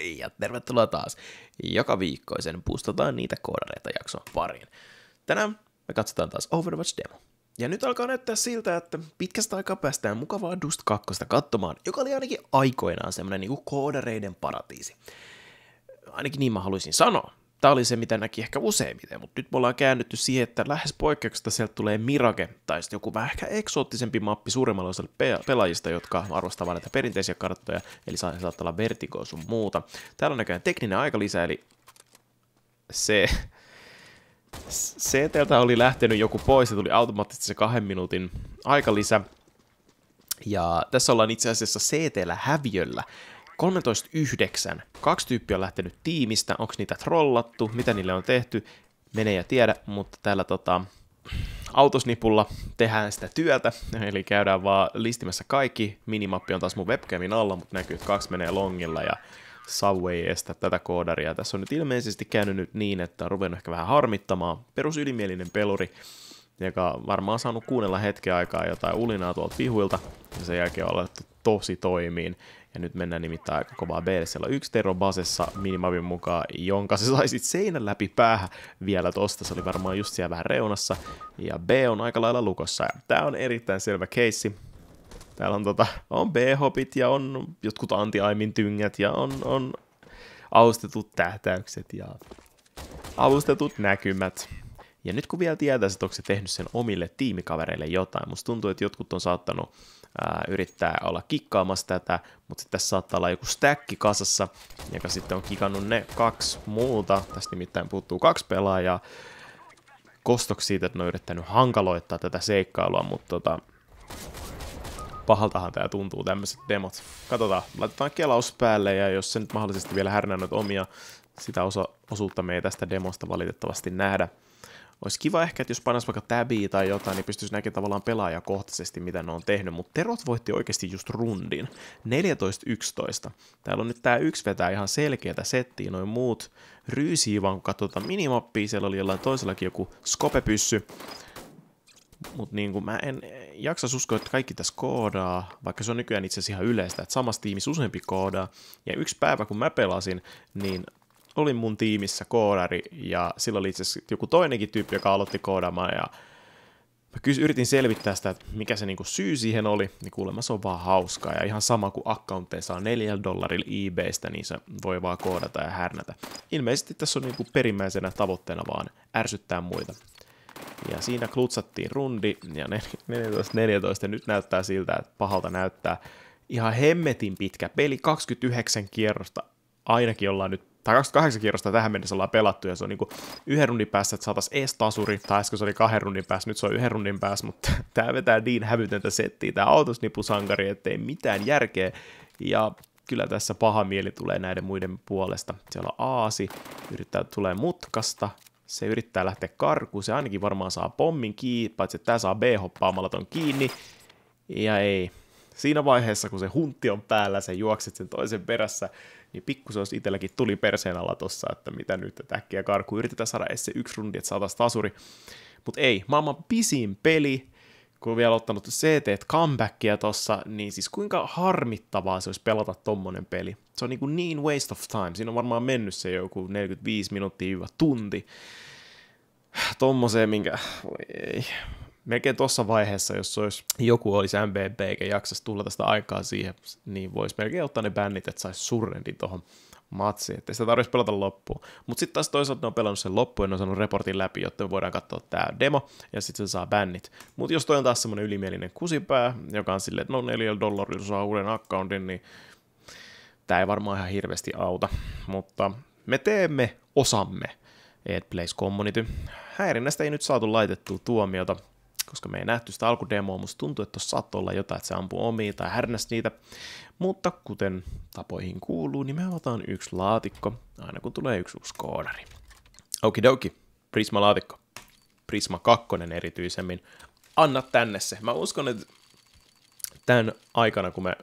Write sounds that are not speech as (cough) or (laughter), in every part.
Hei ja tervetuloa taas joka viikkoisen Pustataan niitä koodareita jakson pariin. Tänään me katsotaan taas Overwatch-demo. Ja nyt alkaa näyttää siltä, että pitkästä aikaa päästään mukavaa Dust 2 katsomaan, joka oli ainakin aikoinaan semmoinen niin koodareiden paratiisi. Ainakin niin mä haluaisin sanoa. Tämä oli se, mitä näki ehkä useimmiten, mutta nyt me ollaan käännytty siihen, että lähes poikkeuksesta sieltä tulee Mirage, tai sitten joku vähän ehkä eksoottisempi mappi suurimmalle osalle pe- pelaajista, jotka arvostavat näitä perinteisiä karttoja, eli saa, saattaa olla vertigoa sun muuta. Täällä on näköjään tekninen aikalisä, eli se... CTltä oli lähtenyt joku pois ja tuli automaattisesti se kahden minuutin aikalisä. Ja tässä ollaan itse asiassa CTllä häviöllä. 13.9. Kaksi tyyppiä on lähtenyt tiimistä, onko niitä trollattu, mitä niille on tehty, mene ja tiedä, mutta täällä tota, autosnipulla tehdään sitä työtä, eli käydään vaan listimässä kaikki. Minimappi on taas mun webcamin alla, mutta näkyy, että kaksi menee longilla ja Subway estä tätä koodaria. Tässä on nyt ilmeisesti käynyt nyt niin, että on ruvennut ehkä vähän harmittamaan ylimielinen peluri, joka varmaan on saanut kuunnella hetken aikaa jotain ulinaa tuolta pihuilta, ja sen jälkeen on alettu tosi toimiin. Ja nyt mennään nimittäin aika kovaa b Siellä on yksi Tero basessa minimavin mukaan, jonka se sai sit seinän läpi päähän vielä tosta. Se oli varmaan just siellä vähän reunassa. Ja B on aika lailla lukossa. Ja tää on erittäin selvä keissi. Täällä on, tota, on B-hopit ja on jotkut anti-aimin tyngät ja on, on avustetut tähtäykset ja avustetut näkymät. Ja nyt kun vielä tietää, että onko se tehnyt sen omille tiimikavereille jotain, musta tuntuu, että jotkut on saattanut ää, yrittää olla kikkaamassa tätä, mutta sitten tässä saattaa olla joku stäkki kasassa, joka sitten on kikannut ne kaksi muuta, tästä nimittäin puuttuu kaksi pelaajaa, kostoksi siitä, että ne on yrittänyt hankaloittaa tätä seikkailua, mutta tota, pahaltahan tämä tuntuu, tämmöiset demot. Katsotaan, laitetaan kelaus päälle ja jos se nyt mahdollisesti vielä härnännyt omia, sitä osa, osuutta me ei tästä demosta valitettavasti nähdä olisi kiva ehkä, että jos panas vaikka tabia tai jotain, niin pystyisi näkemään tavallaan pelaajakohtaisesti, mitä ne on tehnyt, mutta Terot voitti oikeasti just rundin. 14-11. Täällä on nyt tämä yksi vetää ihan selkeätä settiä, noin muut ryysii vaan, kun katsotaan tota minimappia, siellä oli jollain toisellakin joku skopepyssy, mutta niin kuin mä en jaksa uskoa, että kaikki tässä koodaa, vaikka se on nykyään itse asiassa ihan yleistä, että samassa tiimissä useampi koodaa. Ja yksi päivä, kun mä pelasin, niin olin mun tiimissä koodari ja sillä oli itse asiassa joku toinenkin tyyppi, joka aloitti koodamaan ja mä kys, yritin selvittää sitä, että mikä se niinku syy siihen oli, niin kuulemma se on vaan hauskaa ja ihan sama kuin accountteja saa neljällä dollarilla eBaystä, niin se voi vaan koodata ja härnätä. Ilmeisesti tässä on niinku perimmäisenä tavoitteena vaan ärsyttää muita. Ja siinä klutsattiin rundi ja 14-14 ja nyt näyttää siltä, että pahalta näyttää. Ihan hemmetin pitkä peli, 29 kierrosta ainakin ollaan nyt tai 28 kierrosta tähän mennessä ollaan pelattu, ja se on niinku yhden runnin päässä, että saataisiin ees tasuri, tai äsken se oli kahden runnin päässä, nyt se on yhden runnin päässä, mutta (laughs) tämä vetää niin hävytöntä settiä, tämä autosnipusankari, ettei mitään järkeä, ja kyllä tässä paha mieli tulee näiden muiden puolesta. Siellä on Aasi, yrittää tulee mutkasta, se yrittää lähteä karkuun, se ainakin varmaan saa pommin kiinni, paitsi että tämä saa B-hoppaamalla ton kiinni, ja ei, siinä vaiheessa, kun se huntti on päällä, se juokset sen toisen perässä, niin pikku olisi itselläkin tuli perseen alla tossa, että mitä nyt, että äkkiä karku, yritetään saada edes se yksi rundi, että saataisiin tasuri. Mutta ei, maailman pisin peli, kun vielä ottanut CT comebackia tossa, niin siis kuinka harmittavaa se olisi pelata tommonen peli. Se on niin, kuin niin waste of time. Siinä on varmaan mennyt se joku 45 minuuttia hyvä tunti. Tommoseen, minkä... Voi ei melkein tuossa vaiheessa, jos olisi, joku olisi MVP eikä jaksaisi tulla tästä aikaa siihen, niin voisi melkein ottaa ne bännit, että saisi surrendin tuohon matsiin, ettei sitä tarvitsisi pelata loppuun. Mutta sitten taas toisaalta ne on pelannut sen loppuun ja ne on saanut reportin läpi, jotta me voidaan katsoa tämä demo ja sitten se saa bännit. Mutta jos toi on taas semmoinen ylimielinen kusipää, joka on silleen, että no 4 dollarilla saa uuden accountin, niin tämä ei varmaan ihan hirveästi auta. Mutta me teemme osamme. Ed place Community. Häirinnästä ei nyt saatu laitettua tuomiota, koska me ei nähty sitä alkudemoa, musta tuntuu, että tuossa saattoi olla jotain, että se ampuu omiin tai härnäs niitä, mutta kuten tapoihin kuuluu, niin me avataan yksi laatikko, aina kun tulee yksi uusi koodari. Okidoki, Prisma-laatikko. Prisma 2 erityisemmin. Anna tänne se. Mä uskon, että tämän aikana, kun me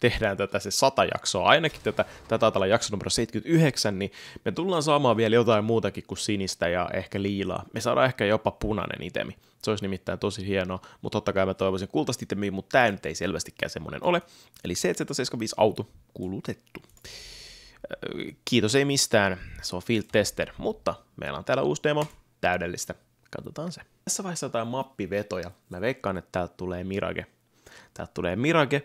tehdään tätä se sata jaksoa, ainakin tätä, tätä tällä jakso numero 79, niin me tullaan saamaan vielä jotain muutakin kuin sinistä ja ehkä liilaa. Me saadaan ehkä jopa punainen itemi. Se olisi nimittäin tosi hienoa, mutta totta kai mä toivoisin kultaista itemiä, mutta tämä nyt ei selvästikään semmoinen ole. Eli 775 auto kulutettu. Öö, kiitos ei mistään, se on Field Tester, mutta meillä on täällä uusi demo, täydellistä. Katsotaan se. Tässä vaiheessa jotain mappivetoja. Mä veikkaan, että täältä tulee Mirage. Täältä tulee Mirage,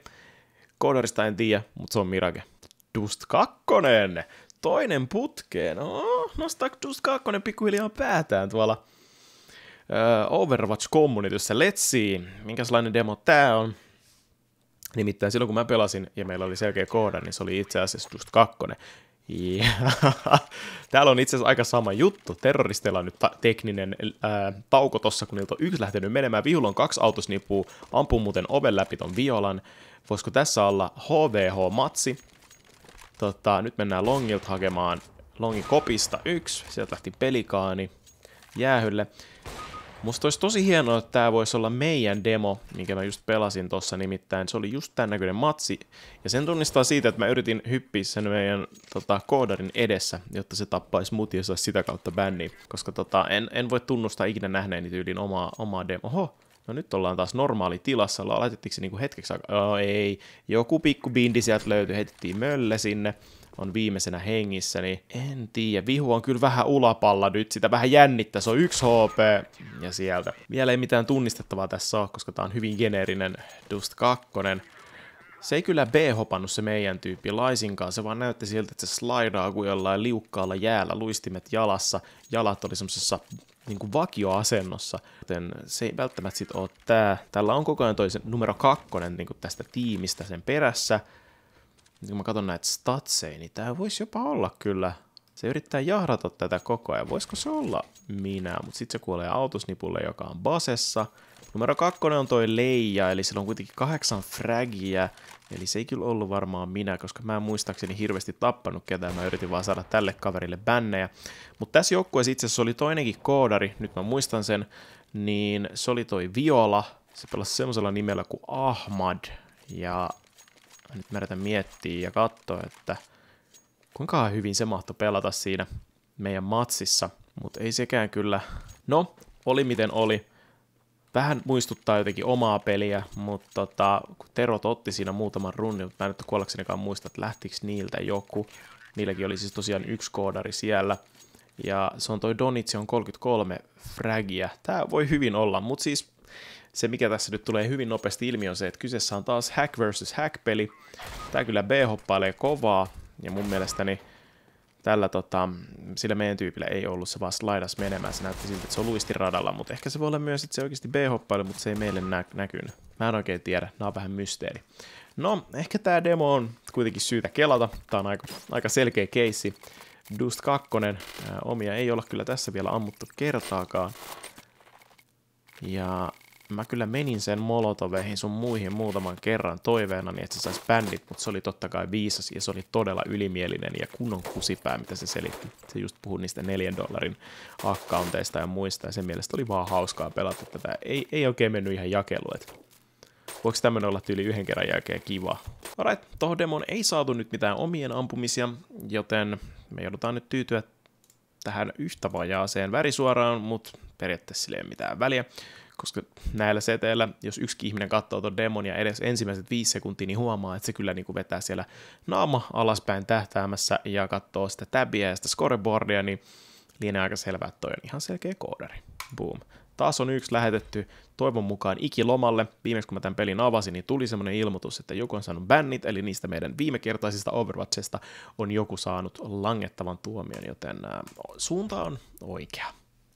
Koodarista en tiedä, mutta se on Mirage. Dust 2. Toinen putkeen. No, nostaako Dust 2 pikkuhiljaa päätään tuolla uh, Overwatch Communityssä? Let's see, minkälainen demo tää on. Nimittäin silloin kun mä pelasin ja meillä oli selkeä kooda, niin se oli itse asiassa Dust 2. Yeah. (laughs) Täällä on itse asiassa aika sama juttu. Terroristeilla on nyt ta- tekninen ää, tauko tossa, kun niiltä on yksi lähtenyt menemään. Vihulla on kaksi autosnipua, ampuu muuten oven läpi ton violan. Voisiko tässä olla HVH-matsi? Tota, nyt mennään Longilta hakemaan Longin kopista yksi. Sieltä lähti pelikaani jäähylle. Musta olisi tosi hienoa, että tämä voisi olla meidän demo, minkä mä just pelasin tuossa nimittäin. Se oli just tämän näköinen matsi, ja sen tunnistaa siitä, että mä yritin hyppiä sen meidän tota, koodarin edessä, jotta se tappaisi mut ja saisi sitä kautta bänni. Koska tota, en, en voi tunnustaa ikinä nähneeni tyylin omaa, omaa demo. Oho, no nyt ollaan taas normaali tilassa, laitettiinko se niinku hetkeksi aikaa? Oh, ei, joku pikku bindi sieltä löytyi, heitettiin mölle sinne on viimeisenä hengissä, niin en tiedä. Vihu on kyllä vähän ulapalla nyt, sitä vähän jännittää, se on 1 HP ja sieltä. Vielä ei mitään tunnistettavaa tässä ole, koska tää on hyvin geneerinen Dust 2. Se ei kyllä b hopannu se meidän tyyppi laisinkaan, se vaan näytti siltä, että se slaidaa kuin jollain liukkaalla jäällä, luistimet jalassa, jalat oli semmosessa niin kuin vakioasennossa, joten se ei välttämättä sit oo tää. Tällä on koko ajan toisen numero kakkonen niin kuin tästä tiimistä sen perässä, niin kun mä katson näitä statseja, niin tää voisi jopa olla kyllä. Se yrittää jahdata tätä koko ajan. Voisiko se olla minä? Mutta sitten se kuolee autosnipulle, joka on basessa. Numero kakkonen on toi Leija, eli sillä on kuitenkin kahdeksan fragia. Eli se ei kyllä ollut varmaan minä, koska mä en muistaakseni hirveästi tappanut ketään. Mä yritin vaan saada tälle kaverille bännejä. Mutta tässä joukkueessa itse asiassa oli toinenkin koodari, nyt mä muistan sen. Niin se oli toi Viola. Se pelasi semmoisella nimellä kuin Ahmad. Ja nyt mä yritän miettiä ja katsoa, että kuinka hyvin se mahtoi pelata siinä meidän matsissa, mutta ei sekään kyllä. No, oli miten oli. Vähän muistuttaa jotenkin omaa peliä, mutta tota, kun Terot otti siinä muutaman runnin, mutta mä en nyt kuollaksenikaan muista, että lähtikö niiltä joku. Niilläkin oli siis tosiaan yksi koodari siellä. Ja se on toi Donitsi on 33 fragia. Tää voi hyvin olla, mutta siis se, mikä tässä nyt tulee hyvin nopeasti ilmi, on se, että kyseessä on taas hack versus hack-peli. Tää kyllä B-hoppailee kovaa, ja mun mielestäni tällä tota, sillä meidän tyypillä ei ollut se vaan slaidas menemään. Se näytti siltä, että se on luisti radalla, mutta ehkä se voi olla myös se oikeasti B-hoppailu, mutta se ei meille nä- näkynyt. Mä en oikein tiedä, nää on vähän mysteeri. No, ehkä tämä demo on kuitenkin syytä kelata. tää on aika, aika selkeä keissi. Dust 2, omia ei olla kyllä tässä vielä ammuttu kertaakaan. Ja Mä kyllä menin sen Molotoveihin sun muihin muutaman kerran toiveena, niin että se saisi bändit, mutta se oli totta kai viisas ja se oli todella ylimielinen ja kunnon kusipää, mitä se selitti. Se just puhui niistä neljän dollarin accounteista ja muista ja sen mielestä oli vaan hauskaa pelata tätä. Ei, ei oikein mennyt ihan jakelu, että voiko tämmönen olla tyyli yhden kerran jälkeen kiva. Alright, tohon demon ei saatu nyt mitään omien ampumisia, joten me joudutaan nyt tyytyä tähän yhtä vajaaseen värisuoraan, mutta periaatteessa sille ei ole mitään väliä, koska näillä seteillä, jos yksi ihminen katsoo tuon demonia edes ensimmäiset viisi sekuntia, niin huomaa, että se kyllä niin kuin vetää siellä naama alaspäin tähtäämässä ja katsoo sitä tabia ja sitä scoreboardia, niin lienee aika selvää, että toi on ihan selkeä koodari. Boom. Taas on yksi lähetetty toivon mukaan ikilomalle. Viimeksi kun mä tämän pelin avasin, niin tuli semmoinen ilmoitus, että joku on saanut bännit, eli niistä meidän viimekertaisista Overwatchista on joku saanut langettavan tuomion, joten äh, suunta on oikea.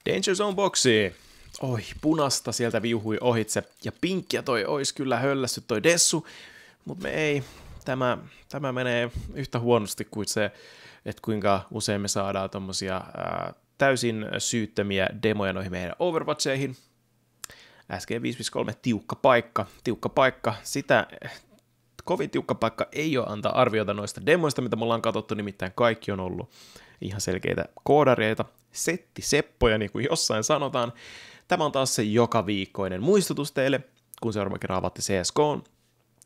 Danger Zone Boxi! Oi, punasta sieltä viuhui ohitse, ja pinkkiä toi ois kyllä höllästy toi Dessu, mutta me ei. Tämä, tämä menee yhtä huonosti kuin se että kuinka usein me saadaan tommosia ää, täysin syyttämiä demoja noihin meidän Overwatcheihin. SG553 tiukka paikka, tiukka paikka, sitä kovin tiukka paikka ei ole antaa arviota noista demoista, mitä me ollaan katsottu, nimittäin kaikki on ollut ihan selkeitä koodareita, seppoja niin kuin jossain sanotaan. Tämä on taas se joka viikkoinen muistutus teille, kun seuraava kerran avaatte CSK,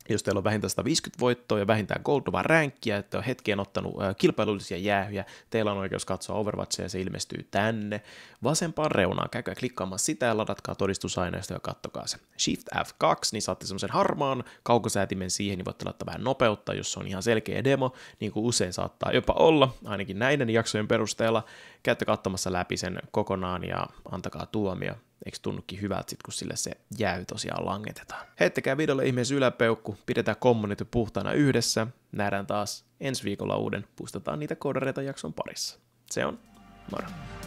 jos teillä on vähintään 150 voittoa ja vähintään Goldova ränkkiä, että on hetkeen ottanut kilpailullisia jäähyjä, teillä on oikeus katsoa Overwatchia ja se ilmestyy tänne. Vasempaan reunaan käykää klikkaamaan sitä ja ladatkaa todistusaineistoa ja kattokaa se. Shift F2, niin saatte semmoisen harmaan kaukosäätimen siihen, niin voitte laittaa vähän nopeutta, jos se on ihan selkeä demo, niin kuin usein saattaa jopa olla, ainakin näiden jaksojen perusteella. Käytte katsomassa läpi sen kokonaan ja antakaa tuomio eikö tunnukin hyvältä sit, kun sille se jäy tosiaan langetetaan. Heittäkää videolle ihmeessä yläpeukku, pidetään kommunity puhtaana yhdessä, nähdään taas ensi viikolla uuden, puistetaan niitä koodareita jakson parissa. Se on, moro.